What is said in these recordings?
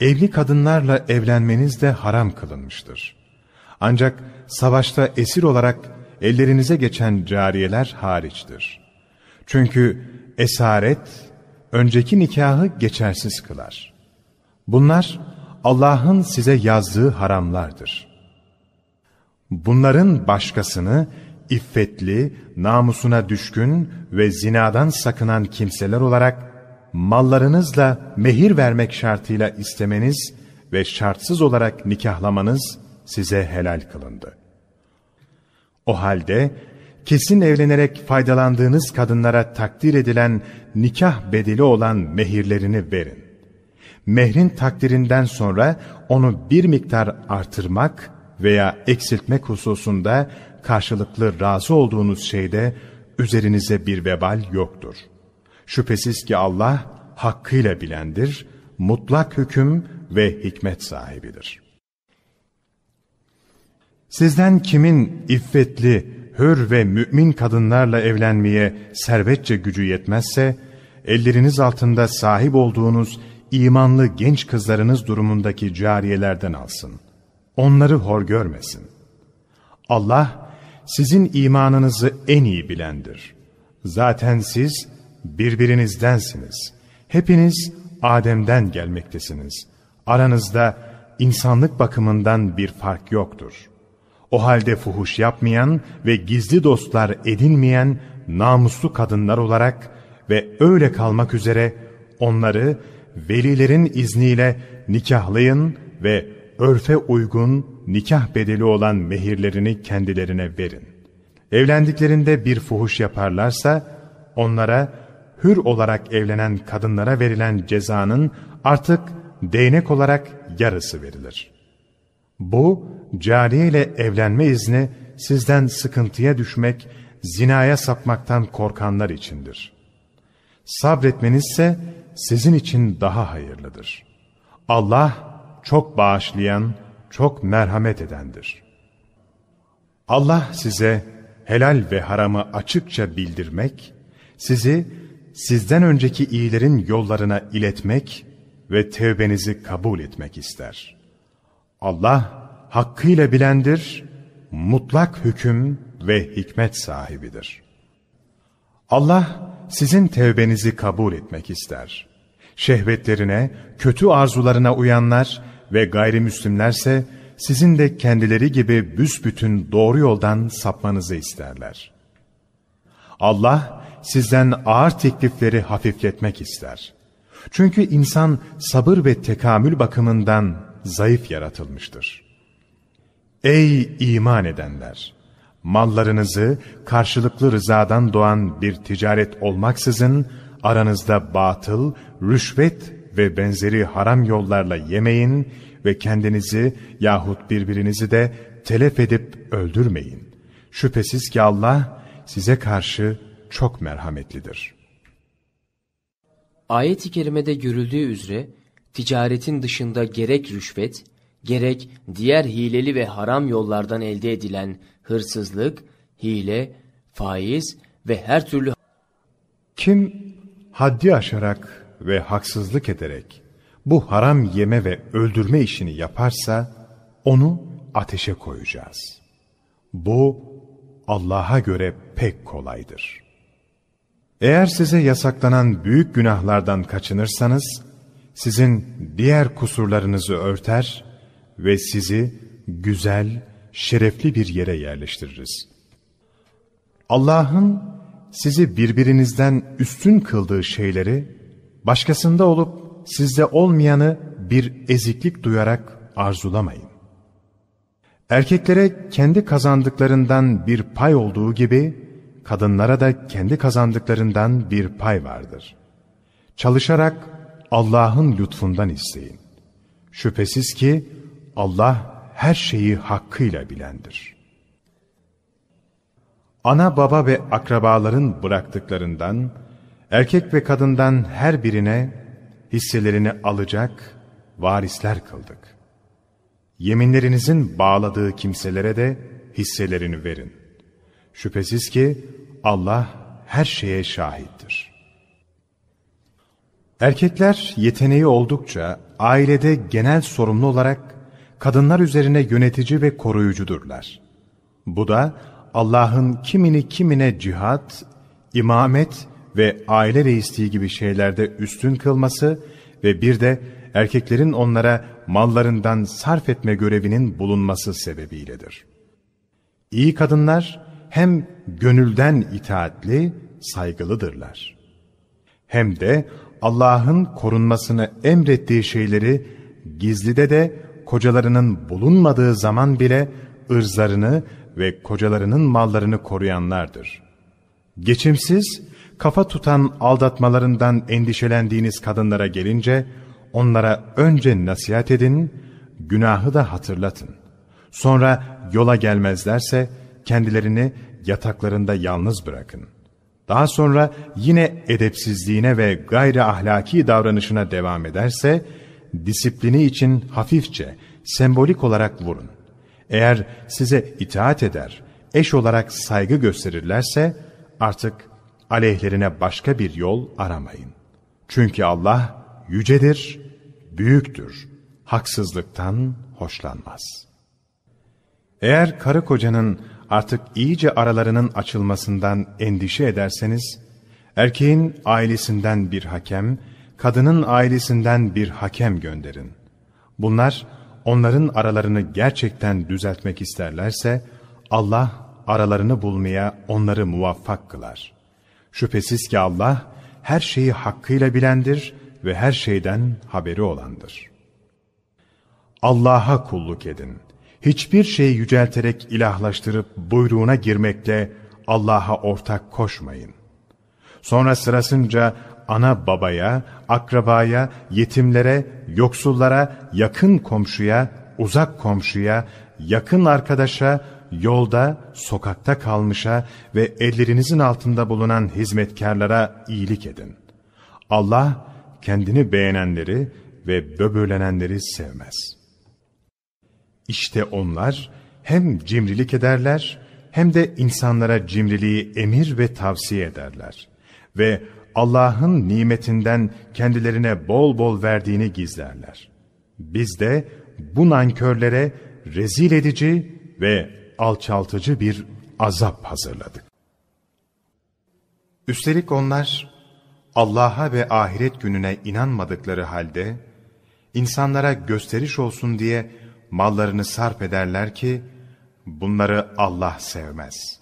Evli kadınlarla evlenmeniz de haram kılınmıştır. Ancak savaşta esir olarak ellerinize geçen cariyeler hariçtir. Çünkü esaret, önceki nikahı geçersiz kılar. Bunlar Allah'ın size yazdığı haramlardır. Bunların başkasını iffetli, namusuna düşkün ve zinadan sakınan kimseler olarak mallarınızla mehir vermek şartıyla istemeniz ve şartsız olarak nikahlamanız size helal kılındı. O halde kesin evlenerek faydalandığınız kadınlara takdir edilen nikah bedeli olan mehirlerini verin. Mehrin takdirinden sonra onu bir miktar artırmak veya eksiltmek hususunda karşılıklı razı olduğunuz şeyde üzerinize bir vebal yoktur.'' Şüphesiz ki Allah hakkıyla bilendir, mutlak hüküm ve hikmet sahibidir. Sizden kimin iffetli, hür ve mümin kadınlarla evlenmeye servetçe gücü yetmezse, elleriniz altında sahip olduğunuz imanlı genç kızlarınız durumundaki cariyelerden alsın. Onları hor görmesin. Allah, sizin imanınızı en iyi bilendir. Zaten siz, birbirinizdensiniz. Hepiniz Adem'den gelmektesiniz. Aranızda insanlık bakımından bir fark yoktur. O halde fuhuş yapmayan ve gizli dostlar edinmeyen namuslu kadınlar olarak ve öyle kalmak üzere onları velilerin izniyle nikahlayın ve örfe uygun nikah bedeli olan mehirlerini kendilerine verin. Evlendiklerinde bir fuhuş yaparlarsa onlara hür olarak evlenen kadınlara verilen cezanın artık değnek olarak yarısı verilir. Bu, cariye ile evlenme izni sizden sıkıntıya düşmek, zinaya sapmaktan korkanlar içindir. Sabretmenizse sizin için daha hayırlıdır. Allah çok bağışlayan, çok merhamet edendir. Allah size helal ve haramı açıkça bildirmek, sizi sizden önceki iyilerin yollarına iletmek ve tevbenizi kabul etmek ister. Allah hakkıyla bilendir, mutlak hüküm ve hikmet sahibidir. Allah sizin tevbenizi kabul etmek ister. Şehvetlerine, kötü arzularına uyanlar ve gayrimüslimlerse sizin de kendileri gibi büsbütün doğru yoldan sapmanızı isterler. Allah, sizden ağır teklifleri hafifletmek ister. Çünkü insan sabır ve tekamül bakımından zayıf yaratılmıştır. Ey iman edenler! Mallarınızı karşılıklı rızadan doğan bir ticaret olmaksızın aranızda batıl, rüşvet ve benzeri haram yollarla yemeyin ve kendinizi yahut birbirinizi de telef edip öldürmeyin. Şüphesiz ki Allah size karşı çok merhametlidir. Ayet-i kerimede görüldüğü üzere ticaretin dışında gerek rüşvet, gerek diğer hileli ve haram yollardan elde edilen hırsızlık, hile, faiz ve her türlü kim haddi aşarak ve haksızlık ederek bu haram yeme ve öldürme işini yaparsa onu ateşe koyacağız. Bu Allah'a göre pek kolaydır.'' Eğer size yasaklanan büyük günahlardan kaçınırsanız, sizin diğer kusurlarınızı örter ve sizi güzel, şerefli bir yere yerleştiririz. Allah'ın sizi birbirinizden üstün kıldığı şeyleri, başkasında olup sizde olmayanı bir eziklik duyarak arzulamayın. Erkeklere kendi kazandıklarından bir pay olduğu gibi, kadınlara da kendi kazandıklarından bir pay vardır. Çalışarak Allah'ın lütfundan isteyin. Şüphesiz ki Allah her şeyi hakkıyla bilendir. Ana, baba ve akrabaların bıraktıklarından, erkek ve kadından her birine hisselerini alacak varisler kıldık. Yeminlerinizin bağladığı kimselere de hisselerini verin. Şüphesiz ki Allah her şeye şahittir. Erkekler yeteneği oldukça ailede genel sorumlu olarak kadınlar üzerine yönetici ve koruyucudurlar. Bu da Allah'ın kimini kimine cihat, imamet ve aile reisliği gibi şeylerde üstün kılması ve bir de erkeklerin onlara mallarından sarf etme görevinin bulunması sebebiyledir. İyi kadınlar, hem gönülden itaatli, saygılıdırlar. Hem de Allah'ın korunmasını emrettiği şeyleri gizlide de kocalarının bulunmadığı zaman bile ırzlarını ve kocalarının mallarını koruyanlardır. Geçimsiz, kafa tutan aldatmalarından endişelendiğiniz kadınlara gelince, onlara önce nasihat edin, günahı da hatırlatın. Sonra yola gelmezlerse kendilerini yataklarında yalnız bırakın. Daha sonra yine edepsizliğine ve gayri ahlaki davranışına devam ederse, disiplini için hafifçe, sembolik olarak vurun. Eğer size itaat eder, eş olarak saygı gösterirlerse, artık aleyhlerine başka bir yol aramayın. Çünkü Allah yücedir, büyüktür, haksızlıktan hoşlanmaz. Eğer karı kocanın artık iyice aralarının açılmasından endişe ederseniz, erkeğin ailesinden bir hakem, kadının ailesinden bir hakem gönderin. Bunlar onların aralarını gerçekten düzeltmek isterlerse, Allah aralarını bulmaya onları muvaffak kılar. Şüphesiz ki Allah her şeyi hakkıyla bilendir ve her şeyden haberi olandır. Allah'a kulluk edin.'' hiçbir şeyi yücelterek ilahlaştırıp buyruğuna girmekle Allah'a ortak koşmayın. Sonra sırasınca ana babaya, akrabaya, yetimlere, yoksullara, yakın komşuya, uzak komşuya, yakın arkadaşa, yolda, sokakta kalmışa ve ellerinizin altında bulunan hizmetkarlara iyilik edin. Allah kendini beğenenleri ve böbürlenenleri sevmez.'' İşte onlar hem cimrilik ederler hem de insanlara cimriliği emir ve tavsiye ederler. Ve Allah'ın nimetinden kendilerine bol bol verdiğini gizlerler. Biz de bu nankörlere rezil edici ve alçaltıcı bir azap hazırladık. Üstelik onlar Allah'a ve ahiret gününe inanmadıkları halde insanlara gösteriş olsun diye mallarını sarf ederler ki bunları Allah sevmez.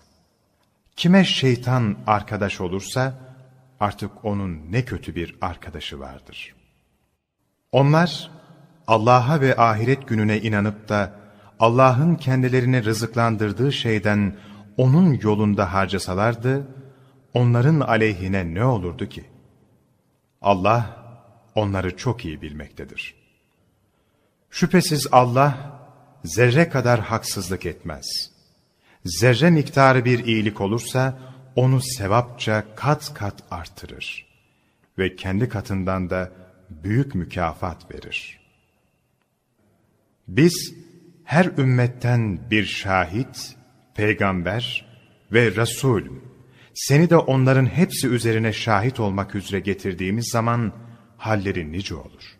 Kime şeytan arkadaş olursa artık onun ne kötü bir arkadaşı vardır. Onlar Allah'a ve ahiret gününe inanıp da Allah'ın kendilerini rızıklandırdığı şeyden onun yolunda harcasalardı, onların aleyhine ne olurdu ki? Allah onları çok iyi bilmektedir.'' Şüphesiz Allah zerre kadar haksızlık etmez. Zerre miktarı bir iyilik olursa onu sevapça kat kat artırır ve kendi katından da büyük mükafat verir. Biz her ümmetten bir şahit, peygamber ve Resul, seni de onların hepsi üzerine şahit olmak üzere getirdiğimiz zaman halleri nice olur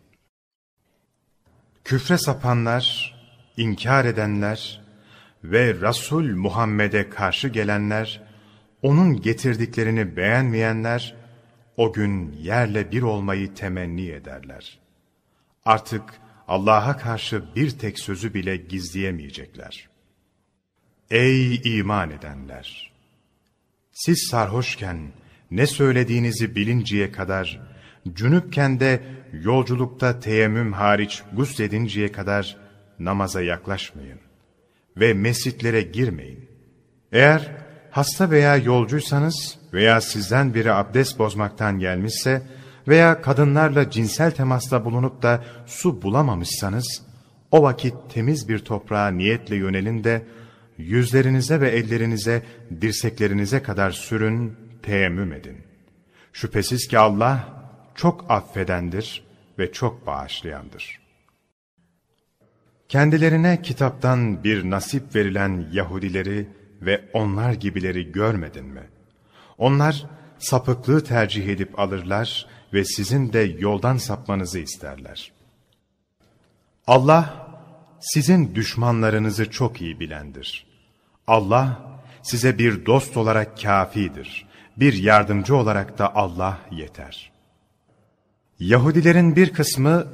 küfre sapanlar, inkar edenler ve Resul Muhammed'e karşı gelenler, onun getirdiklerini beğenmeyenler, o gün yerle bir olmayı temenni ederler. Artık Allah'a karşı bir tek sözü bile gizleyemeyecekler. Ey iman edenler! Siz sarhoşken ne söylediğinizi bilinceye kadar, cünüpken de yolculukta teyemmüm hariç gusledinceye kadar namaza yaklaşmayın ve mescitlere girmeyin. Eğer hasta veya yolcuysanız veya sizden biri abdest bozmaktan gelmişse veya kadınlarla cinsel temasta bulunup da su bulamamışsanız, o vakit temiz bir toprağa niyetle yönelin de yüzlerinize ve ellerinize, dirseklerinize kadar sürün, teyemmüm edin. Şüphesiz ki Allah çok affedendir ve çok bağışlayandır. Kendilerine kitaptan bir nasip verilen Yahudileri ve onlar gibileri görmedin mi? Onlar sapıklığı tercih edip alırlar ve sizin de yoldan sapmanızı isterler. Allah sizin düşmanlarınızı çok iyi bilendir. Allah size bir dost olarak kafidir. Bir yardımcı olarak da Allah yeter.'' Yahudilerin bir kısmı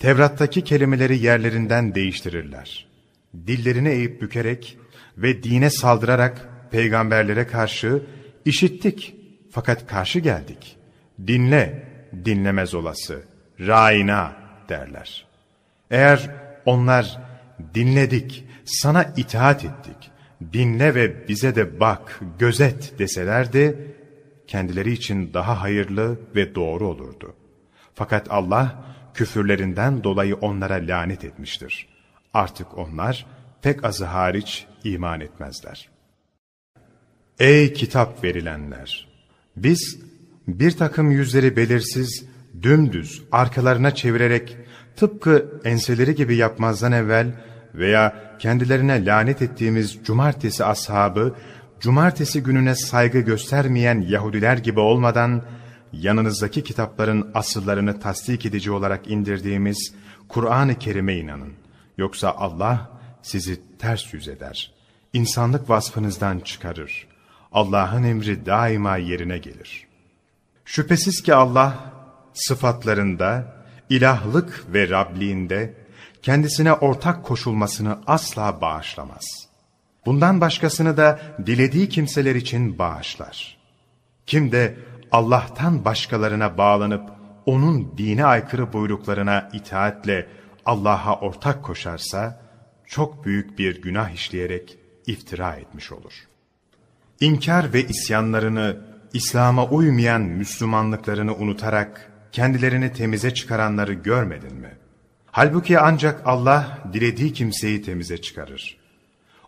Tevrat'taki kelimeleri yerlerinden değiştirirler. Dillerini eğip bükerek ve dine saldırarak peygamberlere karşı işittik fakat karşı geldik. Dinle, dinlemez olası, raina derler. Eğer onlar dinledik, sana itaat ettik, dinle ve bize de bak, gözet deselerdi, kendileri için daha hayırlı ve doğru olurdu.'' Fakat Allah küfürlerinden dolayı onlara lanet etmiştir. Artık onlar pek azı hariç iman etmezler. Ey kitap verilenler! Biz bir takım yüzleri belirsiz, dümdüz arkalarına çevirerek tıpkı enseleri gibi yapmazdan evvel veya kendilerine lanet ettiğimiz cumartesi ashabı, cumartesi gününe saygı göstermeyen Yahudiler gibi olmadan yanınızdaki kitapların asıllarını tasdik edici olarak indirdiğimiz Kur'an-ı Kerim'e inanın. Yoksa Allah sizi ters yüz eder. İnsanlık vasfınızdan çıkarır. Allah'ın emri daima yerine gelir. Şüphesiz ki Allah sıfatlarında, ilahlık ve Rabliğinde kendisine ortak koşulmasını asla bağışlamaz. Bundan başkasını da dilediği kimseler için bağışlar. Kim de Allah'tan başkalarına bağlanıp onun dine aykırı buyruklarına itaatle Allah'a ortak koşarsa çok büyük bir günah işleyerek iftira etmiş olur. İnkar ve isyanlarını, İslam'a uymayan Müslümanlıklarını unutarak kendilerini temize çıkaranları görmedin mi? Halbuki ancak Allah dilediği kimseyi temize çıkarır.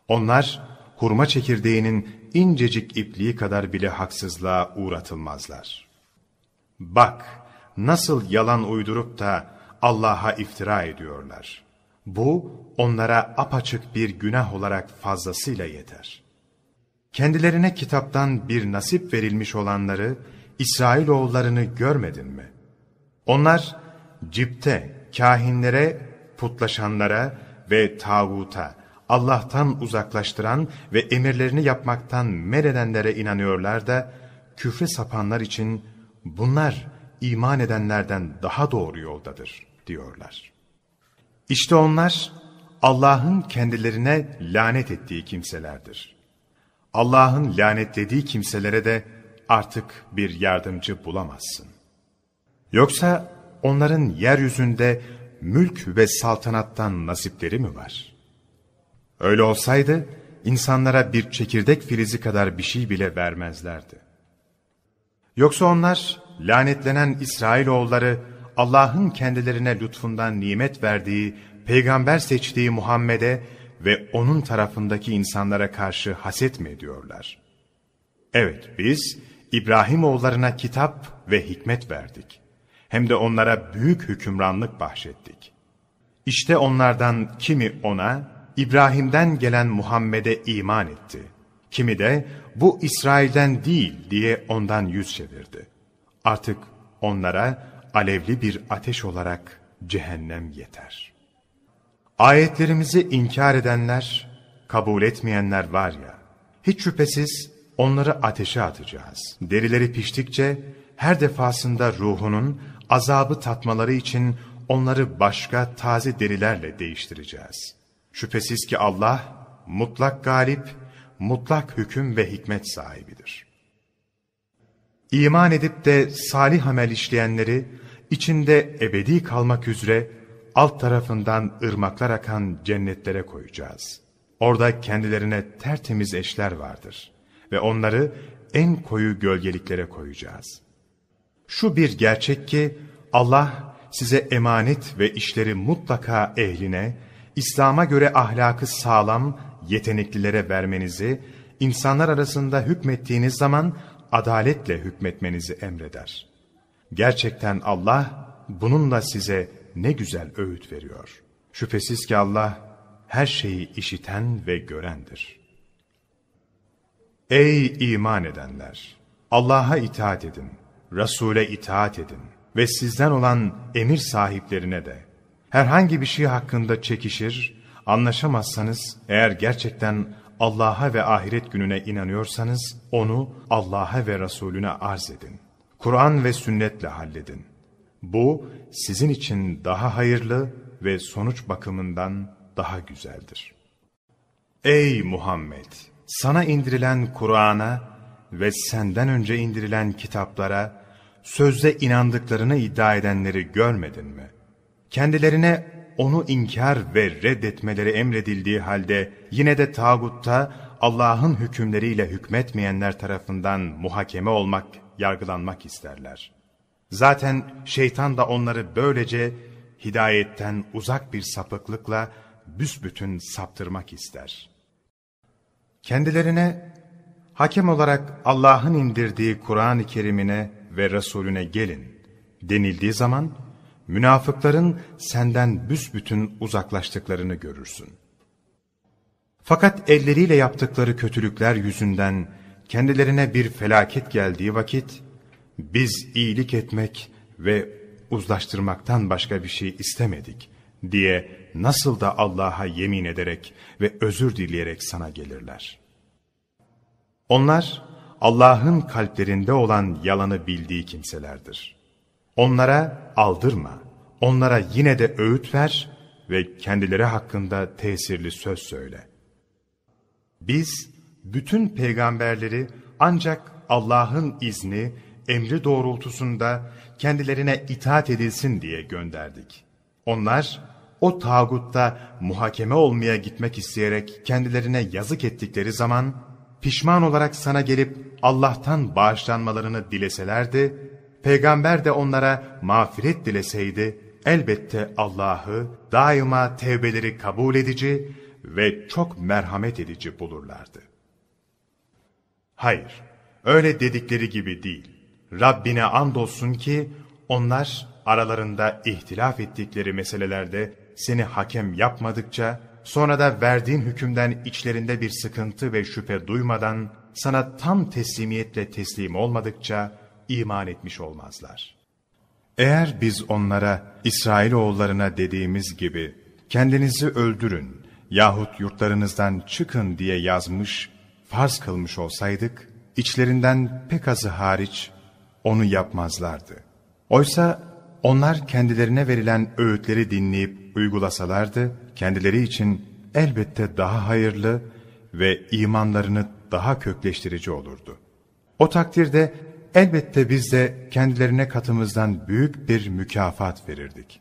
Onlar hurma çekirdeğinin incecik ipliği kadar bile haksızlığa uğratılmazlar. Bak nasıl yalan uydurup da Allah'a iftira ediyorlar. Bu onlara apaçık bir günah olarak fazlasıyla yeter. Kendilerine kitaptan bir nasip verilmiş olanları İsrailoğullarını görmedin mi? Onlar cipte, kahinlere, putlaşanlara ve tağuta, Allah'tan uzaklaştıran ve emirlerini yapmaktan meredenlere inanıyorlar da, küfre sapanlar için bunlar iman edenlerden daha doğru yoldadır diyorlar. İşte onlar Allah'ın kendilerine lanet ettiği kimselerdir. Allah'ın lanetlediği kimselere de artık bir yardımcı bulamazsın. Yoksa onların yeryüzünde mülk ve saltanattan nasipleri mi var? Öyle olsaydı insanlara bir çekirdek filizi kadar bir şey bile vermezlerdi. Yoksa onlar lanetlenen İsrailoğulları Allah'ın kendilerine lütfundan nimet verdiği, peygamber seçtiği Muhammed'e ve onun tarafındaki insanlara karşı haset mi ediyorlar? Evet biz İbrahim oğullarına kitap ve hikmet verdik. Hem de onlara büyük hükümranlık bahşettik. İşte onlardan kimi ona, İbrahim'den gelen Muhammed'e iman etti. Kimi de bu İsrail'den değil diye ondan yüz çevirdi. Artık onlara alevli bir ateş olarak cehennem yeter. Ayetlerimizi inkar edenler, kabul etmeyenler var ya, hiç şüphesiz onları ateşe atacağız. Derileri piştikçe her defasında ruhunun azabı tatmaları için onları başka taze derilerle değiştireceğiz. Şüphesiz ki Allah mutlak galip, mutlak hüküm ve hikmet sahibidir. İman edip de salih amel işleyenleri, içinde ebedi kalmak üzere alt tarafından ırmaklar akan cennetlere koyacağız. Orada kendilerine tertemiz eşler vardır ve onları en koyu gölgeliklere koyacağız. Şu bir gerçek ki Allah size emanet ve işleri mutlaka ehline, İslam'a göre ahlakı sağlam, yeteneklilere vermenizi, insanlar arasında hükmettiğiniz zaman adaletle hükmetmenizi emreder. Gerçekten Allah bununla size ne güzel öğüt veriyor. Şüphesiz ki Allah her şeyi işiten ve görendir. Ey iman edenler! Allah'a itaat edin, Resul'e itaat edin ve sizden olan emir sahiplerine de herhangi bir şey hakkında çekişir, anlaşamazsanız eğer gerçekten Allah'a ve ahiret gününe inanıyorsanız onu Allah'a ve Resulüne arz edin. Kur'an ve sünnetle halledin. Bu sizin için daha hayırlı ve sonuç bakımından daha güzeldir. Ey Muhammed! Sana indirilen Kur'an'a ve senden önce indirilen kitaplara sözde inandıklarını iddia edenleri görmedin mi?'' kendilerine onu inkar ve reddetmeleri emredildiği halde yine de tağutta Allah'ın hükümleriyle hükmetmeyenler tarafından muhakeme olmak, yargılanmak isterler. Zaten şeytan da onları böylece hidayetten uzak bir sapıklıkla büsbütün saptırmak ister. Kendilerine hakem olarak Allah'ın indirdiği Kur'an-ı Kerim'ine ve Resulüne gelin denildiği zaman münafıkların senden büsbütün uzaklaştıklarını görürsün. Fakat elleriyle yaptıkları kötülükler yüzünden kendilerine bir felaket geldiği vakit, biz iyilik etmek ve uzlaştırmaktan başka bir şey istemedik diye nasıl da Allah'a yemin ederek ve özür dileyerek sana gelirler. Onlar Allah'ın kalplerinde olan yalanı bildiği kimselerdir. Onlara aldırma, onlara yine de öğüt ver ve kendileri hakkında tesirli söz söyle. Biz bütün peygamberleri ancak Allah'ın izni, emri doğrultusunda kendilerine itaat edilsin diye gönderdik. Onlar o tağutta muhakeme olmaya gitmek isteyerek kendilerine yazık ettikleri zaman pişman olarak sana gelip Allah'tan bağışlanmalarını dileselerdi, peygamber de onlara mağfiret dileseydi, elbette Allah'ı daima tevbeleri kabul edici ve çok merhamet edici bulurlardı. Hayır, öyle dedikleri gibi değil. Rabbine andolsun ki onlar aralarında ihtilaf ettikleri meselelerde seni hakem yapmadıkça, sonra da verdiğin hükümden içlerinde bir sıkıntı ve şüphe duymadan, sana tam teslimiyetle teslim olmadıkça, iman etmiş olmazlar. Eğer biz onlara, İsrailoğullarına dediğimiz gibi, kendinizi öldürün yahut yurtlarınızdan çıkın diye yazmış, farz kılmış olsaydık, içlerinden pek azı hariç onu yapmazlardı. Oysa onlar kendilerine verilen öğütleri dinleyip uygulasalardı, kendileri için elbette daha hayırlı ve imanlarını daha kökleştirici olurdu. O takdirde elbette biz de kendilerine katımızdan büyük bir mükafat verirdik.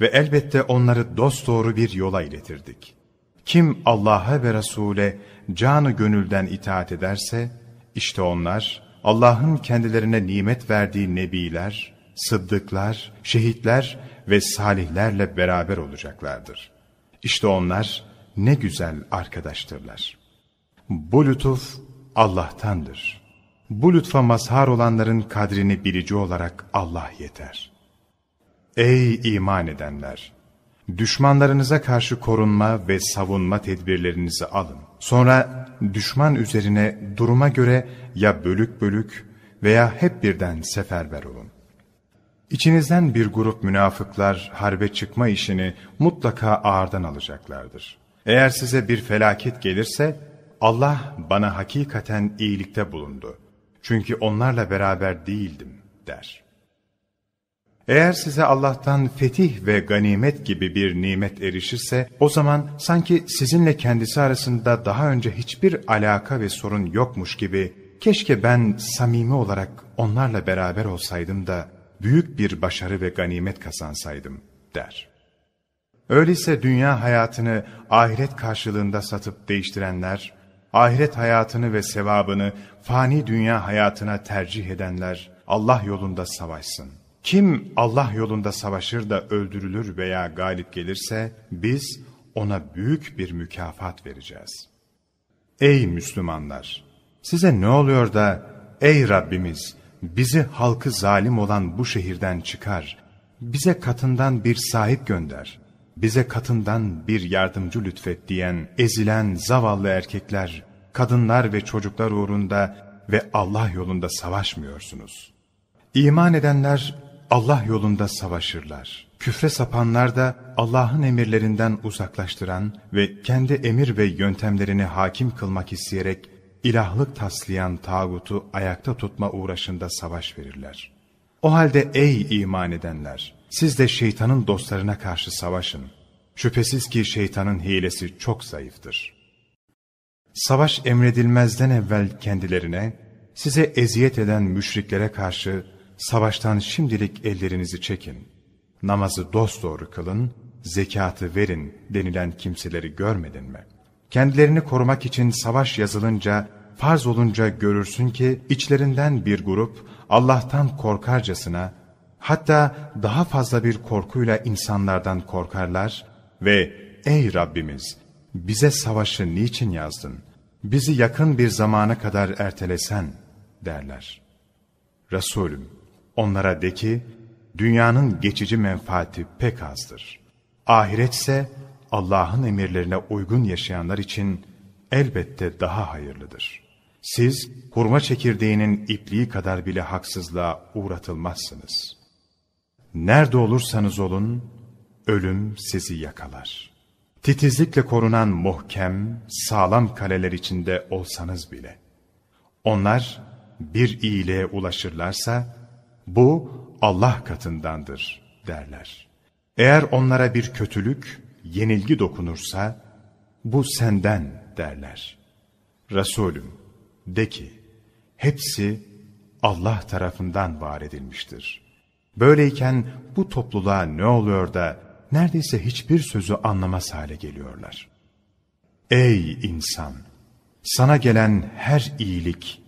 Ve elbette onları dosdoğru bir yola iletirdik. Kim Allah'a ve Resul'e canı gönülden itaat ederse, işte onlar Allah'ın kendilerine nimet verdiği nebiler, sıddıklar, şehitler ve salihlerle beraber olacaklardır. İşte onlar ne güzel arkadaştırlar. Bu lütuf Allah'tandır.'' bu lütfa mazhar olanların kadrini bilici olarak Allah yeter. Ey iman edenler! Düşmanlarınıza karşı korunma ve savunma tedbirlerinizi alın. Sonra düşman üzerine duruma göre ya bölük bölük veya hep birden seferber olun. İçinizden bir grup münafıklar harbe çıkma işini mutlaka ağırdan alacaklardır. Eğer size bir felaket gelirse Allah bana hakikaten iyilikte bulundu.'' Çünkü onlarla beraber değildim der. Eğer size Allah'tan fetih ve ganimet gibi bir nimet erişirse, o zaman sanki sizinle kendisi arasında daha önce hiçbir alaka ve sorun yokmuş gibi, keşke ben samimi olarak onlarla beraber olsaydım da, büyük bir başarı ve ganimet kazansaydım, der. Öyleyse dünya hayatını ahiret karşılığında satıp değiştirenler, ahiret hayatını ve sevabını fani dünya hayatına tercih edenler Allah yolunda savaşsın. Kim Allah yolunda savaşır da öldürülür veya galip gelirse biz ona büyük bir mükafat vereceğiz. Ey Müslümanlar! Size ne oluyor da ey Rabbimiz bizi halkı zalim olan bu şehirden çıkar, bize katından bir sahip gönder.'' bize katından bir yardımcı lütfet diyen, ezilen zavallı erkekler, kadınlar ve çocuklar uğrunda ve Allah yolunda savaşmıyorsunuz. İman edenler Allah yolunda savaşırlar. Küfre sapanlar da Allah'ın emirlerinden uzaklaştıran ve kendi emir ve yöntemlerini hakim kılmak isteyerek ilahlık taslayan tağutu ayakta tutma uğraşında savaş verirler. O halde ey iman edenler! Siz de şeytanın dostlarına karşı savaşın. Şüphesiz ki şeytanın hilesi çok zayıftır. Savaş emredilmezden evvel kendilerine, size eziyet eden müşriklere karşı savaştan şimdilik ellerinizi çekin. Namazı dosdoğru kılın, zekatı verin denilen kimseleri görmedin mi? Kendilerini korumak için savaş yazılınca, farz olunca görürsün ki içlerinden bir grup Allah'tan korkarcasına Hatta daha fazla bir korkuyla insanlardan korkarlar ve ''Ey Rabbimiz, bize savaşı niçin yazdın? Bizi yakın bir zamana kadar ertelesen.'' derler. Resulüm, onlara de ki, dünyanın geçici menfaati pek azdır. Ahiretse Allah'ın emirlerine uygun yaşayanlar için elbette daha hayırlıdır. Siz hurma çekirdeğinin ipliği kadar bile haksızlığa uğratılmazsınız.'' Nerede olursanız olun, ölüm sizi yakalar. Titizlikle korunan muhkem, sağlam kaleler içinde olsanız bile. Onlar bir iyiliğe ulaşırlarsa, bu Allah katındandır derler. Eğer onlara bir kötülük, yenilgi dokunursa, bu senden derler. Resulüm, de ki, hepsi Allah tarafından var edilmiştir.'' Böyleyken bu topluluğa ne oluyor da neredeyse hiçbir sözü anlamaz hale geliyorlar. Ey insan! Sana gelen her iyilik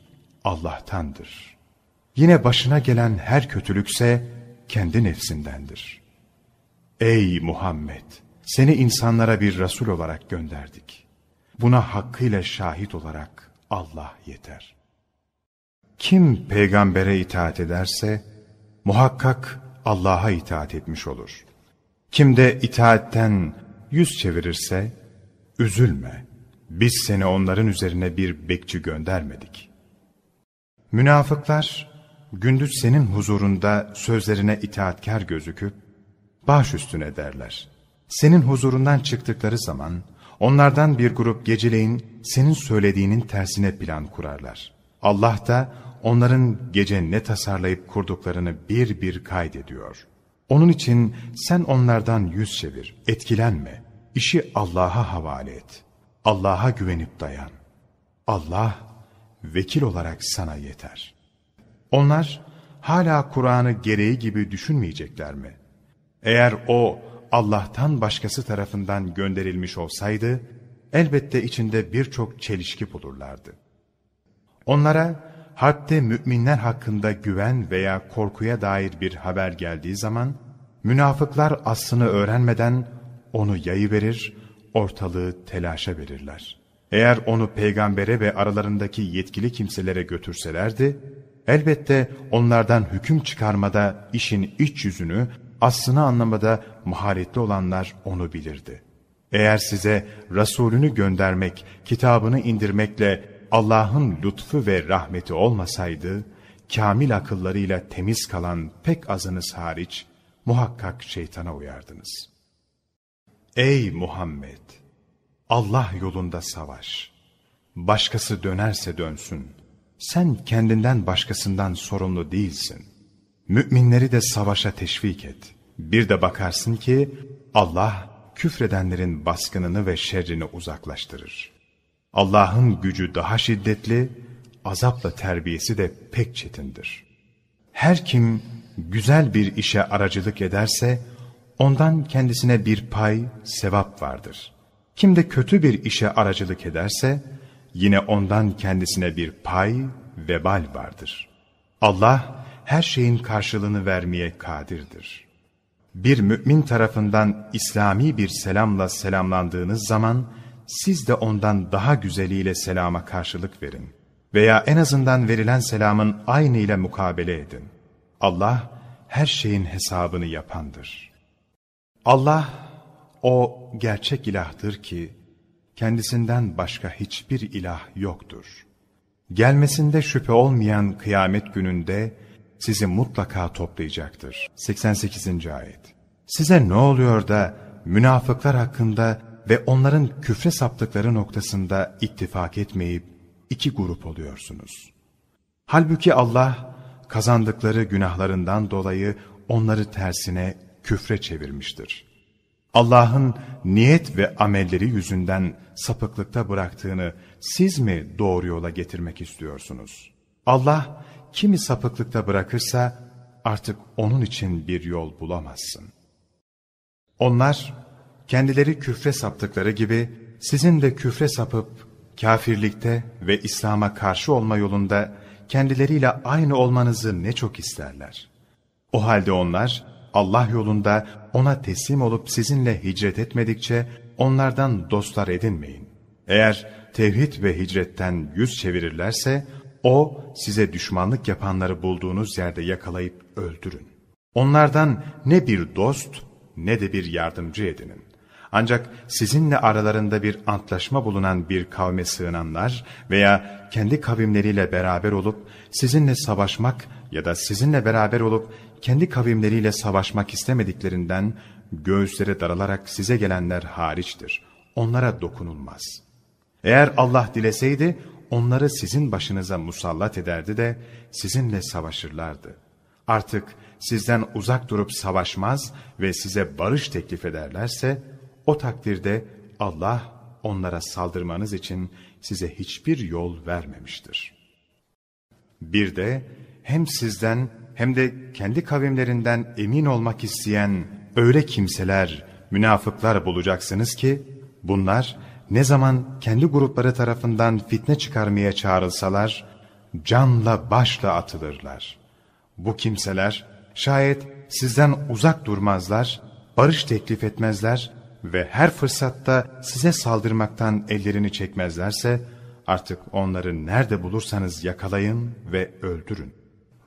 Allah'tandır. Yine başına gelen her kötülükse kendi nefsindendir. Ey Muhammed! Seni insanlara bir Resul olarak gönderdik. Buna hakkıyla şahit olarak Allah yeter. Kim peygambere itaat ederse, muhakkak Allah'a itaat etmiş olur. Kim de itaatten yüz çevirirse, üzülme, biz seni onların üzerine bir bekçi göndermedik. Münafıklar, gündüz senin huzurunda sözlerine itaatkar gözüküp, baş üstüne derler. Senin huzurundan çıktıkları zaman, onlardan bir grup geceleyin senin söylediğinin tersine plan kurarlar. Allah da onların gece ne tasarlayıp kurduklarını bir bir kaydediyor. Onun için sen onlardan yüz çevir, etkilenme, işi Allah'a havale et. Allah'a güvenip dayan. Allah vekil olarak sana yeter. Onlar hala Kur'an'ı gereği gibi düşünmeyecekler mi? Eğer o Allah'tan başkası tarafından gönderilmiş olsaydı, elbette içinde birçok çelişki bulurlardı. Onlara, harpte müminler hakkında güven veya korkuya dair bir haber geldiği zaman, münafıklar aslını öğrenmeden onu yayıverir, ortalığı telaşa verirler. Eğer onu peygambere ve aralarındaki yetkili kimselere götürselerdi, elbette onlardan hüküm çıkarmada işin iç yüzünü, aslını anlamada maharetli olanlar onu bilirdi. Eğer size Resulünü göndermek, kitabını indirmekle Allah'ın lütfu ve rahmeti olmasaydı, kamil akıllarıyla temiz kalan pek azınız hariç, muhakkak şeytana uyardınız. Ey Muhammed! Allah yolunda savaş. Başkası dönerse dönsün. Sen kendinden başkasından sorumlu değilsin. Müminleri de savaşa teşvik et. Bir de bakarsın ki Allah küfredenlerin baskınını ve şerrini uzaklaştırır. Allah'ın gücü daha şiddetli, azapla terbiyesi de pek çetindir. Her kim güzel bir işe aracılık ederse, ondan kendisine bir pay, sevap vardır. Kim de kötü bir işe aracılık ederse, yine ondan kendisine bir pay, vebal vardır. Allah, her şeyin karşılığını vermeye kadirdir. Bir mümin tarafından İslami bir selamla selamlandığınız zaman, siz de ondan daha güzeliyle selama karşılık verin. Veya en azından verilen selamın aynı ile mukabele edin. Allah her şeyin hesabını yapandır. Allah o gerçek ilahtır ki kendisinden başka hiçbir ilah yoktur. Gelmesinde şüphe olmayan kıyamet gününde sizi mutlaka toplayacaktır. 88. Ayet Size ne oluyor da münafıklar hakkında ve onların küfre saptıkları noktasında ittifak etmeyip iki grup oluyorsunuz. Halbuki Allah kazandıkları günahlarından dolayı onları tersine küfre çevirmiştir. Allah'ın niyet ve amelleri yüzünden sapıklıkta bıraktığını siz mi doğru yola getirmek istiyorsunuz? Allah kimi sapıklıkta bırakırsa artık onun için bir yol bulamazsın. Onlar kendileri küfre saptıkları gibi sizin de küfre sapıp kafirlikte ve İslam'a karşı olma yolunda kendileriyle aynı olmanızı ne çok isterler. O halde onlar Allah yolunda ona teslim olup sizinle hicret etmedikçe onlardan dostlar edinmeyin. Eğer tevhid ve hicretten yüz çevirirlerse o size düşmanlık yapanları bulduğunuz yerde yakalayıp öldürün. Onlardan ne bir dost ne de bir yardımcı edinin. Ancak sizinle aralarında bir antlaşma bulunan bir kavme sığınanlar veya kendi kavimleriyle beraber olup sizinle savaşmak ya da sizinle beraber olup kendi kavimleriyle savaşmak istemediklerinden göğüsleri daralarak size gelenler hariçtir. Onlara dokunulmaz. Eğer Allah dileseydi onları sizin başınıza musallat ederdi de sizinle savaşırlardı. Artık sizden uzak durup savaşmaz ve size barış teklif ederlerse o takdirde Allah onlara saldırmanız için size hiçbir yol vermemiştir. Bir de hem sizden hem de kendi kavimlerinden emin olmak isteyen öyle kimseler, münafıklar bulacaksınız ki, bunlar ne zaman kendi grupları tarafından fitne çıkarmaya çağrılsalar, canla başla atılırlar. Bu kimseler şayet sizden uzak durmazlar, barış teklif etmezler ve her fırsatta size saldırmaktan ellerini çekmezlerse, artık onları nerede bulursanız yakalayın ve öldürün.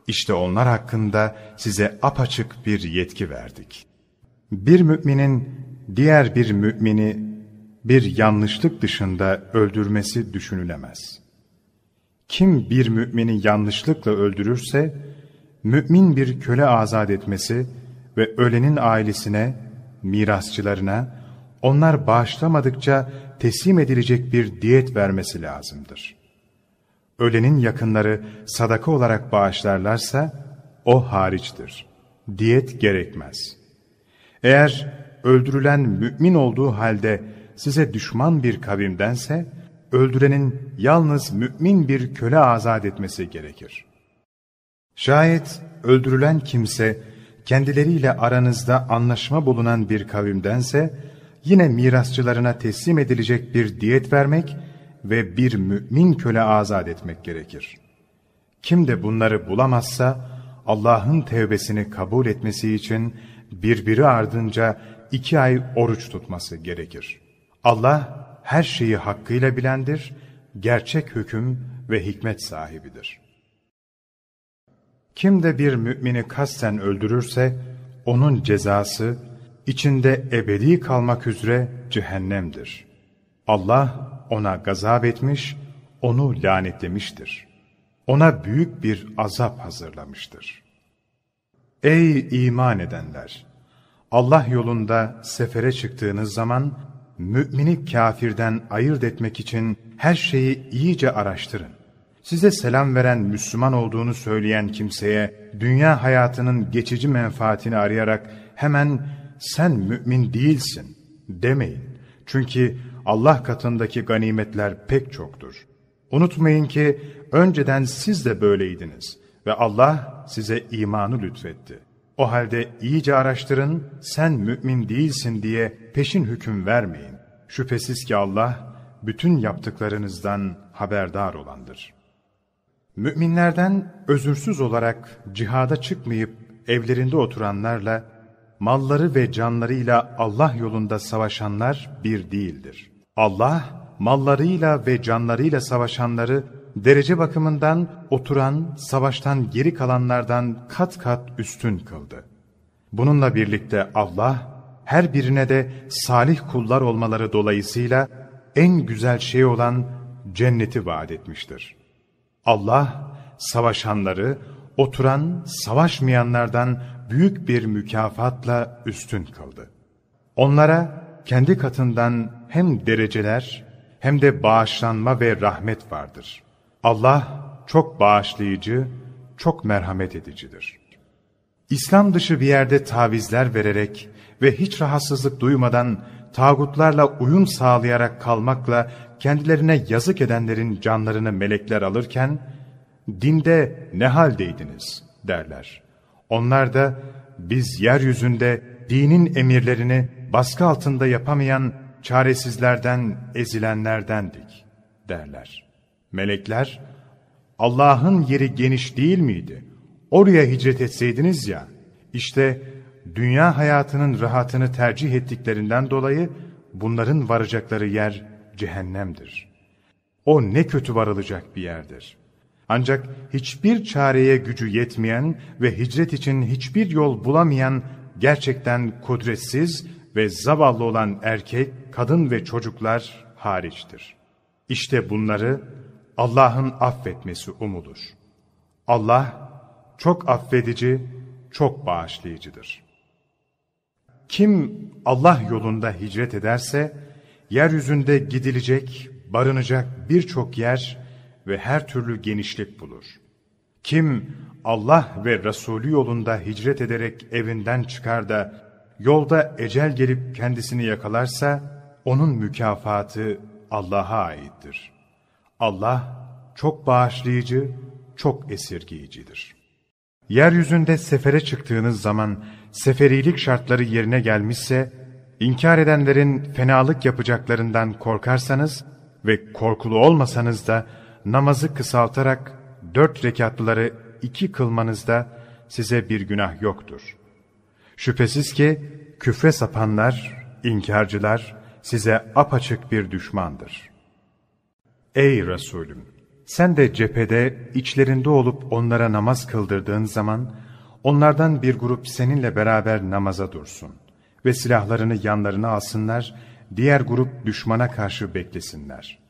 İşte onlar hakkında size apaçık bir yetki verdik. Bir müminin diğer bir mümini bir yanlışlık dışında öldürmesi düşünülemez. Kim bir mümini yanlışlıkla öldürürse, mümin bir köle azat etmesi ve ölenin ailesine, mirasçılarına onlar bağışlamadıkça teslim edilecek bir diyet vermesi lazımdır. Ölenin yakınları sadaka olarak bağışlarlarsa o hariçtir. Diyet gerekmez. Eğer öldürülen mümin olduğu halde size düşman bir kavimdense, öldürenin yalnız mümin bir köle azat etmesi gerekir. Şayet öldürülen kimse kendileriyle aranızda anlaşma bulunan bir kavimdense, yine mirasçılarına teslim edilecek bir diyet vermek ve bir mümin köle azat etmek gerekir. Kim de bunları bulamazsa Allah'ın tevbesini kabul etmesi için birbiri ardınca iki ay oruç tutması gerekir. Allah her şeyi hakkıyla bilendir, gerçek hüküm ve hikmet sahibidir. Kim de bir mümini kasten öldürürse, onun cezası içinde ebedi kalmak üzere cehennemdir. Allah ona gazap etmiş, onu lanetlemiştir. Ona büyük bir azap hazırlamıştır. Ey iman edenler! Allah yolunda sefere çıktığınız zaman, mümini kafirden ayırt etmek için her şeyi iyice araştırın. Size selam veren Müslüman olduğunu söyleyen kimseye, dünya hayatının geçici menfaatini arayarak hemen sen mümin değilsin demeyin. Çünkü Allah katındaki ganimetler pek çoktur. Unutmayın ki önceden siz de böyleydiniz ve Allah size imanı lütfetti. O halde iyice araştırın, sen mümin değilsin diye peşin hüküm vermeyin. Şüphesiz ki Allah bütün yaptıklarınızdan haberdar olandır. Müminlerden özürsüz olarak cihada çıkmayıp evlerinde oturanlarla malları ve canlarıyla Allah yolunda savaşanlar bir değildir. Allah, mallarıyla ve canlarıyla savaşanları derece bakımından oturan, savaştan geri kalanlardan kat kat üstün kıldı. Bununla birlikte Allah, her birine de salih kullar olmaları dolayısıyla en güzel şey olan cenneti vaat etmiştir. Allah, savaşanları, oturan, savaşmayanlardan büyük bir mükafatla üstün kıldı. Onlara kendi katından hem dereceler hem de bağışlanma ve rahmet vardır. Allah çok bağışlayıcı, çok merhamet edicidir. İslam dışı bir yerde tavizler vererek ve hiç rahatsızlık duymadan tağutlarla uyum sağlayarak kalmakla kendilerine yazık edenlerin canlarını melekler alırken, dinde ne haldeydiniz derler. Onlar da biz yeryüzünde dinin emirlerini baskı altında yapamayan çaresizlerden, ezilenlerdendik derler. Melekler, Allah'ın yeri geniş değil miydi? Oraya hicret etseydiniz ya, işte dünya hayatının rahatını tercih ettiklerinden dolayı bunların varacakları yer cehennemdir. O ne kötü varılacak bir yerdir.'' Ancak hiçbir çareye gücü yetmeyen ve hicret için hiçbir yol bulamayan gerçekten kudretsiz ve zavallı olan erkek, kadın ve çocuklar hariçtir. İşte bunları Allah'ın affetmesi umulur. Allah çok affedici, çok bağışlayıcıdır. Kim Allah yolunda hicret ederse, yeryüzünde gidilecek, barınacak birçok yer, ve her türlü genişlik bulur. Kim Allah ve Resulü yolunda hicret ederek evinden çıkar da yolda ecel gelip kendisini yakalarsa onun mükafatı Allah'a aittir. Allah çok bağışlayıcı, çok esirgiyicidir. Yeryüzünde sefere çıktığınız zaman seferilik şartları yerine gelmişse, inkar edenlerin fenalık yapacaklarından korkarsanız ve korkulu olmasanız da namazı kısaltarak dört rekatları iki kılmanızda size bir günah yoktur. Şüphesiz ki küfre sapanlar, inkarcılar size apaçık bir düşmandır. Ey Resulüm! Sen de cephede içlerinde olup onlara namaz kıldırdığın zaman, onlardan bir grup seninle beraber namaza dursun ve silahlarını yanlarına alsınlar, diğer grup düşmana karşı beklesinler.''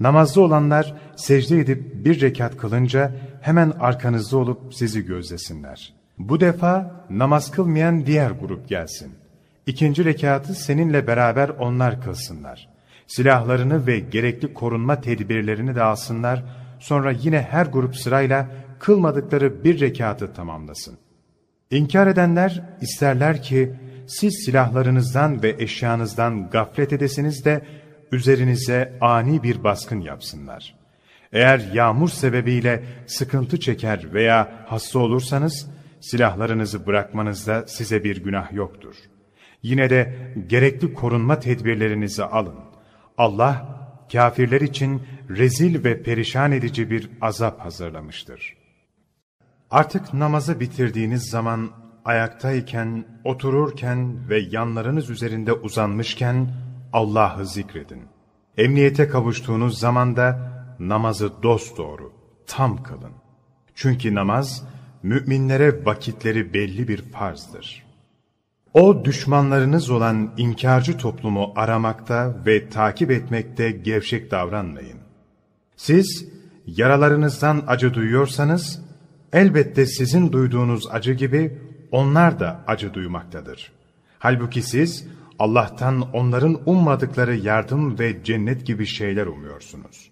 Namazlı olanlar secde edip bir rekat kılınca hemen arkanızda olup sizi gözlesinler. Bu defa namaz kılmayan diğer grup gelsin. İkinci rekatı seninle beraber onlar kılsınlar. Silahlarını ve gerekli korunma tedbirlerini de alsınlar. Sonra yine her grup sırayla kılmadıkları bir rekatı tamamlasın. İnkar edenler isterler ki siz silahlarınızdan ve eşyanızdan gaflet edesiniz de üzerinize ani bir baskın yapsınlar. Eğer yağmur sebebiyle sıkıntı çeker veya hasta olursanız, silahlarınızı bırakmanızda size bir günah yoktur. Yine de gerekli korunma tedbirlerinizi alın. Allah, kafirler için rezil ve perişan edici bir azap hazırlamıştır. Artık namazı bitirdiğiniz zaman ayaktayken, otururken ve yanlarınız üzerinde uzanmışken Allah'ı zikredin. Emniyete kavuştuğunuz zaman da namazı dosdoğru, tam kılın. Çünkü namaz, müminlere vakitleri belli bir farzdır. O düşmanlarınız olan inkarcı toplumu aramakta ve takip etmekte gevşek davranmayın. Siz yaralarınızdan acı duyuyorsanız, elbette sizin duyduğunuz acı gibi onlar da acı duymaktadır. Halbuki siz Allah'tan onların ummadıkları yardım ve cennet gibi şeyler umuyorsunuz.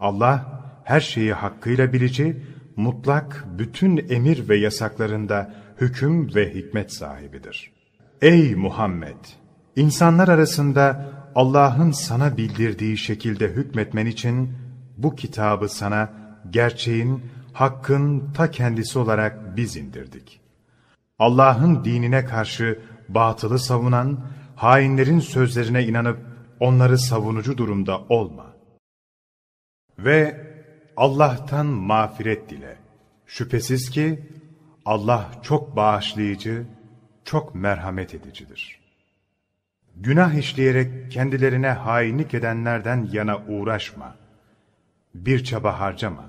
Allah her şeyi hakkıyla bilici, mutlak bütün emir ve yasaklarında hüküm ve hikmet sahibidir. Ey Muhammed! İnsanlar arasında Allah'ın sana bildirdiği şekilde hükmetmen için bu kitabı sana gerçeğin, hakkın ta kendisi olarak biz indirdik. Allah'ın dinine karşı batılı savunan, hainlerin sözlerine inanıp onları savunucu durumda olma. Ve Allah'tan mağfiret dile. Şüphesiz ki Allah çok bağışlayıcı, çok merhamet edicidir. Günah işleyerek kendilerine hainlik edenlerden yana uğraşma. Bir çaba harcama.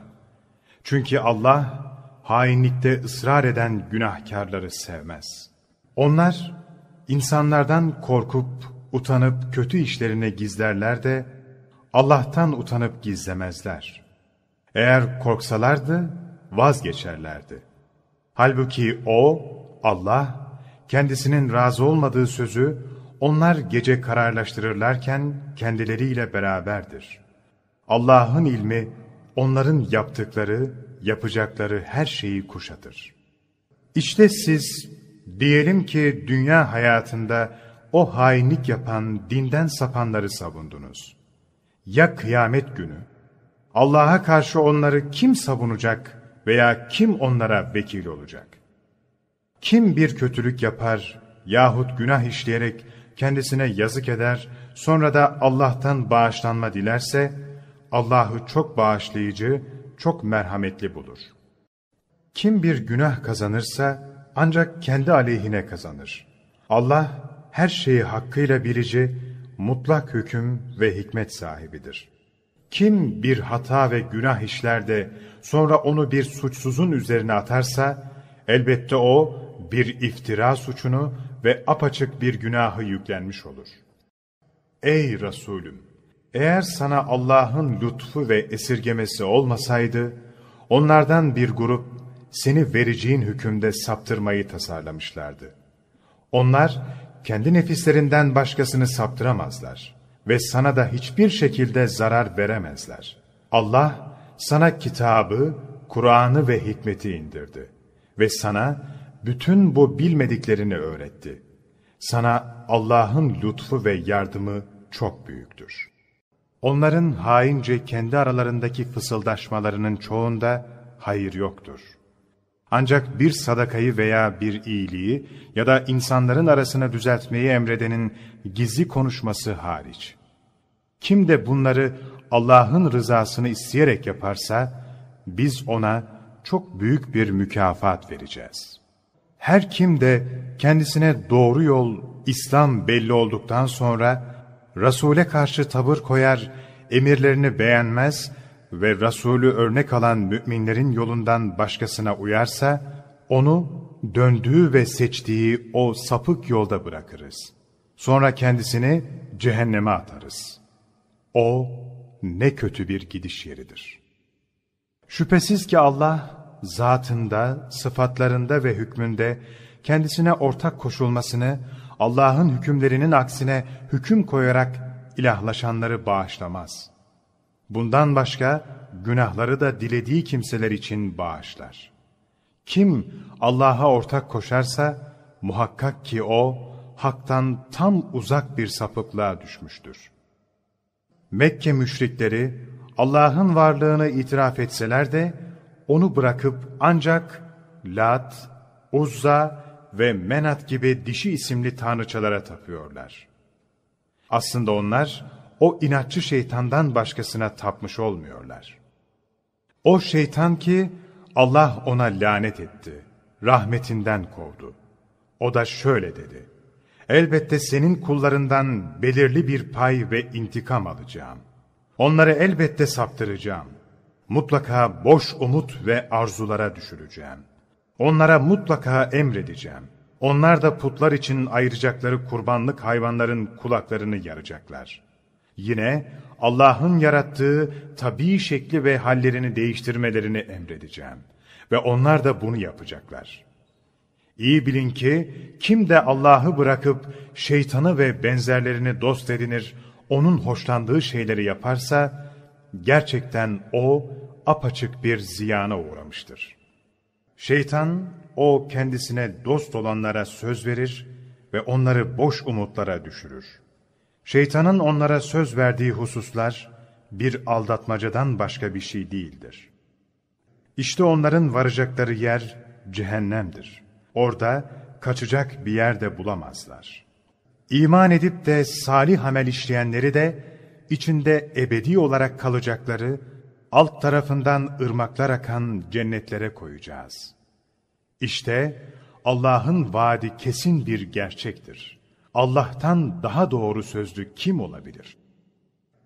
Çünkü Allah hainlikte ısrar eden günahkarları sevmez. Onlar İnsanlardan korkup, utanıp kötü işlerini gizlerler de, Allah'tan utanıp gizlemezler. Eğer korksalardı, vazgeçerlerdi. Halbuki O, Allah, kendisinin razı olmadığı sözü, onlar gece kararlaştırırlarken kendileriyle beraberdir. Allah'ın ilmi, onların yaptıkları, yapacakları her şeyi kuşatır. İşte siz Diyelim ki dünya hayatında o hainlik yapan dinden sapanları savundunuz. Ya kıyamet günü? Allah'a karşı onları kim savunacak veya kim onlara vekil olacak? Kim bir kötülük yapar yahut günah işleyerek kendisine yazık eder, sonra da Allah'tan bağışlanma dilerse, Allah'ı çok bağışlayıcı, çok merhametli bulur. Kim bir günah kazanırsa, ancak kendi aleyhine kazanır. Allah her şeyi hakkıyla bilici, mutlak hüküm ve hikmet sahibidir. Kim bir hata ve günah işlerde sonra onu bir suçsuzun üzerine atarsa, elbette o bir iftira suçunu ve apaçık bir günahı yüklenmiş olur. Ey Resulüm! Eğer sana Allah'ın lütfu ve esirgemesi olmasaydı, onlardan bir grup seni vereceğin hükümde saptırmayı tasarlamışlardı. Onlar kendi nefislerinden başkasını saptıramazlar ve sana da hiçbir şekilde zarar veremezler. Allah sana kitabı, Kur'an'ı ve hikmeti indirdi ve sana bütün bu bilmediklerini öğretti. Sana Allah'ın lütfu ve yardımı çok büyüktür. Onların haince kendi aralarındaki fısıldaşmalarının çoğunda hayır yoktur. Ancak bir sadakayı veya bir iyiliği ya da insanların arasına düzeltmeyi emredenin gizli konuşması hariç. Kim de bunları Allah'ın rızasını isteyerek yaparsa, biz ona çok büyük bir mükafat vereceğiz. Her kim de kendisine doğru yol, İslam belli olduktan sonra, Resul'e karşı tavır koyar, emirlerini beğenmez ve Resulü örnek alan müminlerin yolundan başkasına uyarsa, onu döndüğü ve seçtiği o sapık yolda bırakırız. Sonra kendisini cehenneme atarız. O ne kötü bir gidiş yeridir. Şüphesiz ki Allah zatında, sıfatlarında ve hükmünde kendisine ortak koşulmasını Allah'ın hükümlerinin aksine hüküm koyarak ilahlaşanları bağışlamaz.'' Bundan başka günahları da dilediği kimseler için bağışlar. Kim Allah'a ortak koşarsa muhakkak ki o haktan tam uzak bir sapıklığa düşmüştür. Mekke müşrikleri Allah'ın varlığını itiraf etseler de onu bırakıp ancak Lat, Uzza ve Menat gibi dişi isimli tanrıçalara tapıyorlar. Aslında onlar o inatçı şeytandan başkasına tapmış olmuyorlar. O şeytan ki Allah ona lanet etti, rahmetinden kovdu. O da şöyle dedi, elbette senin kullarından belirli bir pay ve intikam alacağım. Onları elbette saptıracağım. Mutlaka boş umut ve arzulara düşüreceğim. Onlara mutlaka emredeceğim. Onlar da putlar için ayıracakları kurbanlık hayvanların kulaklarını yaracaklar.'' Yine Allah'ın yarattığı tabii şekli ve hallerini değiştirmelerini emredeceğim. Ve onlar da bunu yapacaklar. İyi bilin ki kim de Allah'ı bırakıp şeytanı ve benzerlerini dost edinir, onun hoşlandığı şeyleri yaparsa, gerçekten o apaçık bir ziyana uğramıştır. Şeytan, o kendisine dost olanlara söz verir ve onları boş umutlara düşürür. Şeytanın onlara söz verdiği hususlar bir aldatmacadan başka bir şey değildir. İşte onların varacakları yer cehennemdir. Orada kaçacak bir yer de bulamazlar. İman edip de salih amel işleyenleri de içinde ebedi olarak kalacakları alt tarafından ırmaklar akan cennetlere koyacağız. İşte Allah'ın vaadi kesin bir gerçektir.'' Allah'tan daha doğru sözlü kim olabilir?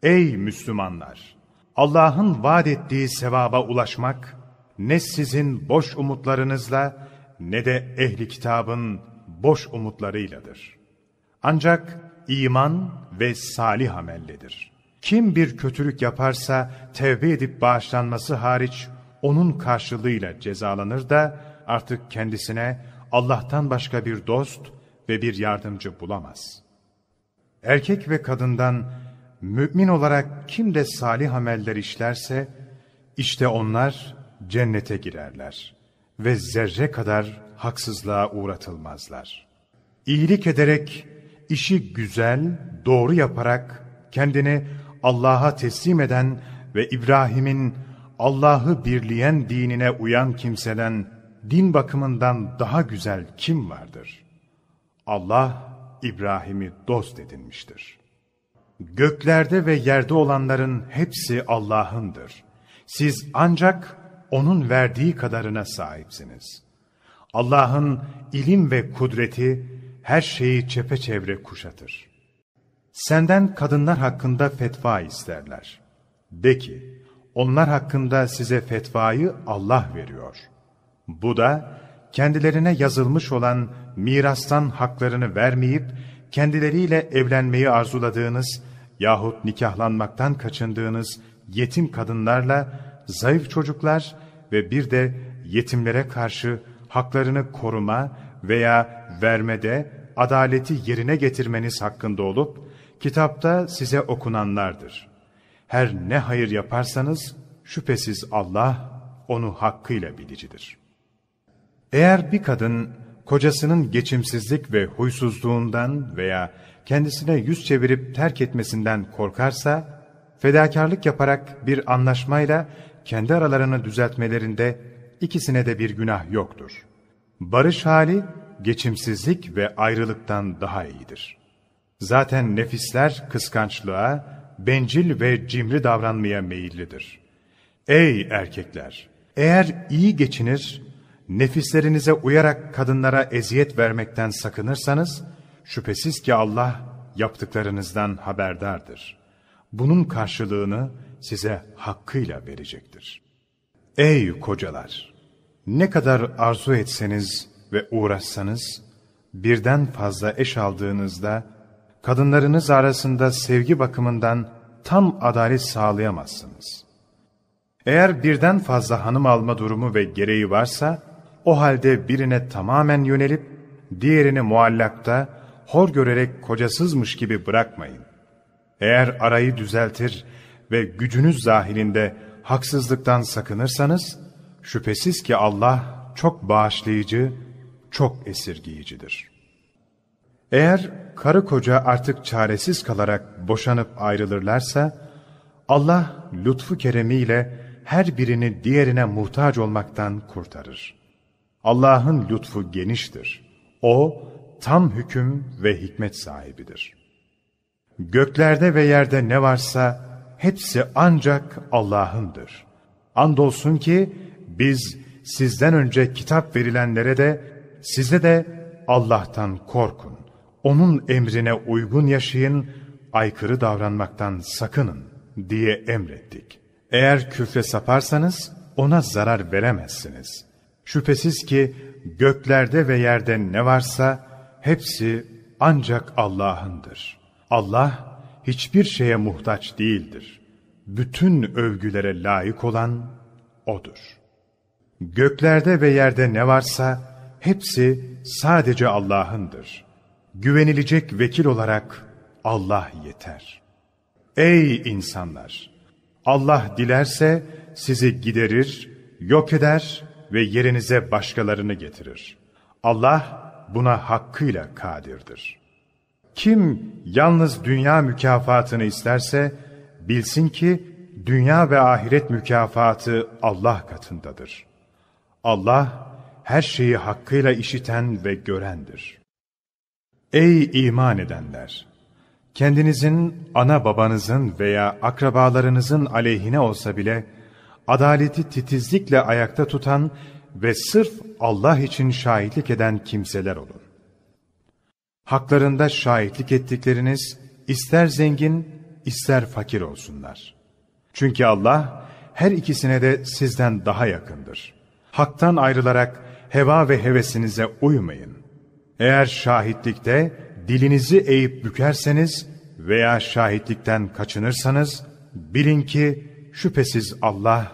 Ey Müslümanlar! Allah'ın vaat ettiği sevaba ulaşmak, ne sizin boş umutlarınızla ne de ehli kitabın boş umutlarıyladır. Ancak iman ve salih amelledir. Kim bir kötülük yaparsa tevbe edip bağışlanması hariç onun karşılığıyla cezalanır da artık kendisine Allah'tan başka bir dost, ve bir yardımcı bulamaz. Erkek ve kadından mümin olarak kim de salih ameller işlerse, işte onlar cennete girerler ve zerre kadar haksızlığa uğratılmazlar. İyilik ederek, işi güzel, doğru yaparak kendini Allah'a teslim eden ve İbrahim'in Allah'ı birleyen dinine uyan kimseden din bakımından daha güzel kim vardır? Allah İbrahim'i dost edinmiştir. Göklerde ve yerde olanların hepsi Allah'ındır. Siz ancak O'nun verdiği kadarına sahipsiniz. Allah'ın ilim ve kudreti her şeyi çepeçevre kuşatır. Senden kadınlar hakkında fetva isterler. De ki, onlar hakkında size fetvayı Allah veriyor. Bu da, kendilerine yazılmış olan mirastan haklarını vermeyip, kendileriyle evlenmeyi arzuladığınız yahut nikahlanmaktan kaçındığınız yetim kadınlarla, zayıf çocuklar ve bir de yetimlere karşı haklarını koruma veya vermede adaleti yerine getirmeniz hakkında olup, kitapta size okunanlardır. Her ne hayır yaparsanız, şüphesiz Allah onu hakkıyla bilicidir.'' Eğer bir kadın kocasının geçimsizlik ve huysuzluğundan veya kendisine yüz çevirip terk etmesinden korkarsa, fedakarlık yaparak bir anlaşmayla kendi aralarını düzeltmelerinde ikisine de bir günah yoktur. Barış hali, geçimsizlik ve ayrılıktan daha iyidir. Zaten nefisler kıskançlığa, bencil ve cimri davranmaya meyillidir. Ey erkekler! Eğer iyi geçinir nefislerinize uyarak kadınlara eziyet vermekten sakınırsanız, şüphesiz ki Allah yaptıklarınızdan haberdardır. Bunun karşılığını size hakkıyla verecektir. Ey kocalar! Ne kadar arzu etseniz ve uğraşsanız, birden fazla eş aldığınızda, kadınlarınız arasında sevgi bakımından tam adalet sağlayamazsınız. Eğer birden fazla hanım alma durumu ve gereği varsa, o halde birine tamamen yönelip, diğerini muallakta, hor görerek kocasızmış gibi bırakmayın. Eğer arayı düzeltir ve gücünüz zahilinde haksızlıktan sakınırsanız, şüphesiz ki Allah çok bağışlayıcı, çok esirgiyicidir. Eğer karı koca artık çaresiz kalarak boşanıp ayrılırlarsa, Allah lütfu keremiyle her birini diğerine muhtaç olmaktan kurtarır. Allah'ın lütfu geniştir. O, tam hüküm ve hikmet sahibidir. Göklerde ve yerde ne varsa hepsi ancak Allah'ındır. Andolsun ki biz sizden önce kitap verilenlere de size de Allah'tan korkun. Onun emrine uygun yaşayın, aykırı davranmaktan sakının diye emrettik. Eğer küfre saparsanız ona zarar veremezsiniz.'' Şüphesiz ki göklerde ve yerde ne varsa hepsi ancak Allah'ındır. Allah hiçbir şeye muhtaç değildir. Bütün övgülere layık olan O'dur. Göklerde ve yerde ne varsa hepsi sadece Allah'ındır. Güvenilecek vekil olarak Allah yeter. Ey insanlar! Allah dilerse sizi giderir, yok eder ve yerinize başkalarını getirir. Allah buna hakkıyla kadirdir. Kim yalnız dünya mükafatını isterse, bilsin ki dünya ve ahiret mükafatı Allah katındadır. Allah her şeyi hakkıyla işiten ve görendir. Ey iman edenler! Kendinizin, ana babanızın veya akrabalarınızın aleyhine olsa bile, adaleti titizlikle ayakta tutan ve sırf Allah için şahitlik eden kimseler olun. Haklarında şahitlik ettikleriniz ister zengin ister fakir olsunlar. Çünkü Allah her ikisine de sizden daha yakındır. Haktan ayrılarak heva ve hevesinize uymayın. Eğer şahitlikte dilinizi eğip bükerseniz veya şahitlikten kaçınırsanız bilin ki şüphesiz Allah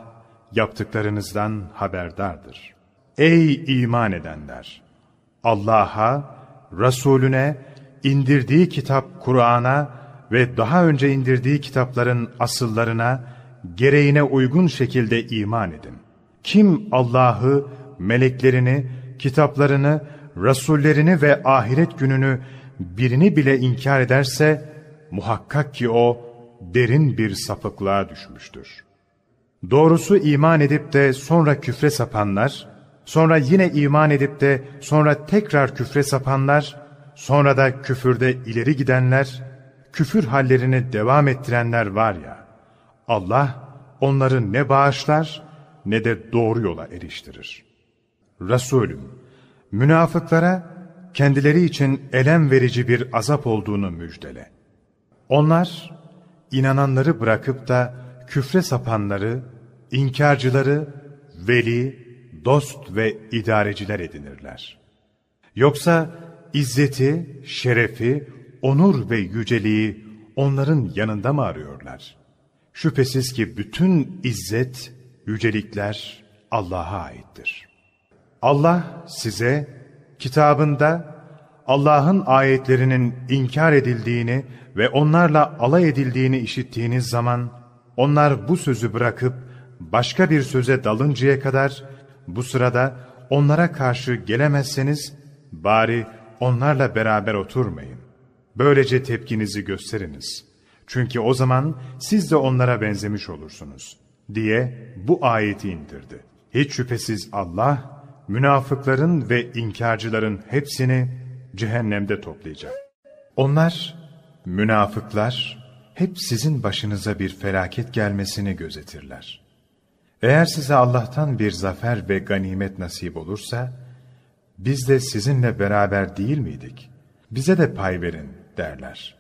yaptıklarınızdan haberdardır. Ey iman edenler! Allah'a, Resulüne, indirdiği kitap Kur'an'a ve daha önce indirdiği kitapların asıllarına, gereğine uygun şekilde iman edin. Kim Allah'ı, meleklerini, kitaplarını, rasullerini ve ahiret gününü birini bile inkar ederse, muhakkak ki o, derin bir sapıklığa düşmüştür. Doğrusu iman edip de sonra küfre sapanlar, sonra yine iman edip de sonra tekrar küfre sapanlar, sonra da küfürde ileri gidenler, küfür hallerini devam ettirenler var ya, Allah onları ne bağışlar ne de doğru yola eriştirir. Resulüm, münafıklara kendileri için elem verici bir azap olduğunu müjdele. Onlar inananları bırakıp da küfre sapanları, inkarcıları, veli, dost ve idareciler edinirler. Yoksa izzeti, şerefi, onur ve yüceliği onların yanında mı arıyorlar? Şüphesiz ki bütün izzet, yücelikler Allah'a aittir. Allah size kitabında Allah'ın ayetlerinin inkar edildiğini ve onlarla alay edildiğini işittiğiniz zaman, onlar bu sözü bırakıp başka bir söze dalıncaya kadar, bu sırada onlara karşı gelemezseniz, bari onlarla beraber oturmayın. Böylece tepkinizi gösteriniz. Çünkü o zaman siz de onlara benzemiş olursunuz, diye bu ayeti indirdi. Hiç şüphesiz Allah, münafıkların ve inkarcıların hepsini cehennemde toplayacak. Onlar Münafıklar hep sizin başınıza bir felaket gelmesini gözetirler. Eğer size Allah'tan bir zafer ve ganimet nasip olursa, biz de sizinle beraber değil miydik? Bize de pay verin derler.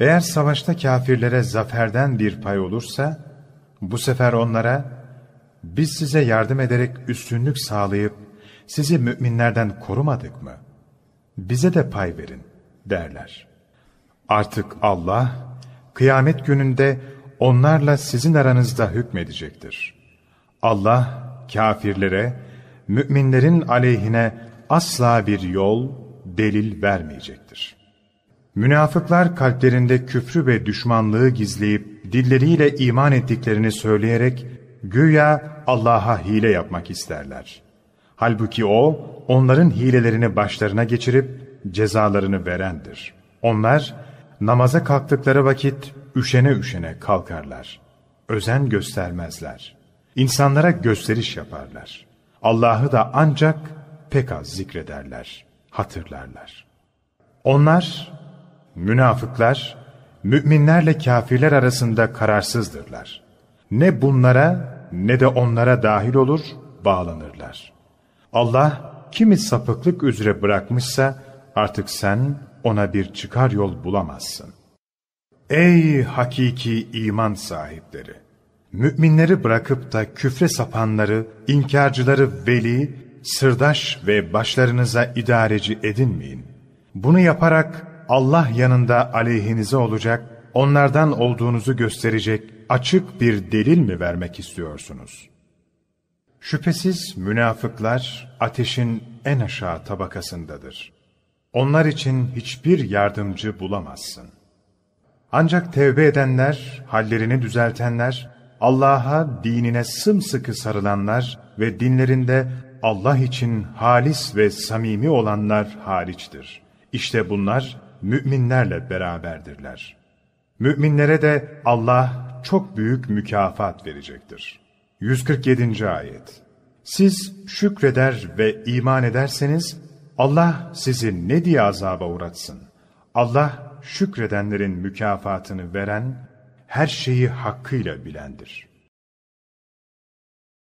Eğer savaşta kafirlere zaferden bir pay olursa, bu sefer onlara, biz size yardım ederek üstünlük sağlayıp, sizi müminlerden korumadık mı? Bize de pay verin derler.'' Artık Allah kıyamet gününde onlarla sizin aranızda hükmedecektir. Allah kafirlere, müminlerin aleyhine asla bir yol, delil vermeyecektir. Münafıklar kalplerinde küfrü ve düşmanlığı gizleyip dilleriyle iman ettiklerini söyleyerek güya Allah'a hile yapmak isterler. Halbuki O, onların hilelerini başlarına geçirip cezalarını verendir. Onlar, namaza kalktıkları vakit üşene üşene kalkarlar. Özen göstermezler. İnsanlara gösteriş yaparlar. Allah'ı da ancak pek az zikrederler, hatırlarlar. Onlar, münafıklar, müminlerle kafirler arasında kararsızdırlar. Ne bunlara ne de onlara dahil olur, bağlanırlar. Allah kimi sapıklık üzere bırakmışsa artık sen ona bir çıkar yol bulamazsın. Ey hakiki iman sahipleri! Müminleri bırakıp da küfre sapanları, inkarcıları veli, sırdaş ve başlarınıza idareci edinmeyin. Bunu yaparak Allah yanında aleyhinize olacak, onlardan olduğunuzu gösterecek açık bir delil mi vermek istiyorsunuz? Şüphesiz münafıklar ateşin en aşağı tabakasındadır.'' Onlar için hiçbir yardımcı bulamazsın. Ancak tevbe edenler, hallerini düzeltenler, Allah'a, dinine sımsıkı sarılanlar ve dinlerinde Allah için halis ve samimi olanlar hariçtir. İşte bunlar müminlerle beraberdirler. Müminlere de Allah çok büyük mükafat verecektir. 147. Ayet Siz şükreder ve iman ederseniz, Allah sizi ne diye azaba uğratsın? Allah şükredenlerin mükafatını veren, her şeyi hakkıyla bilendir.''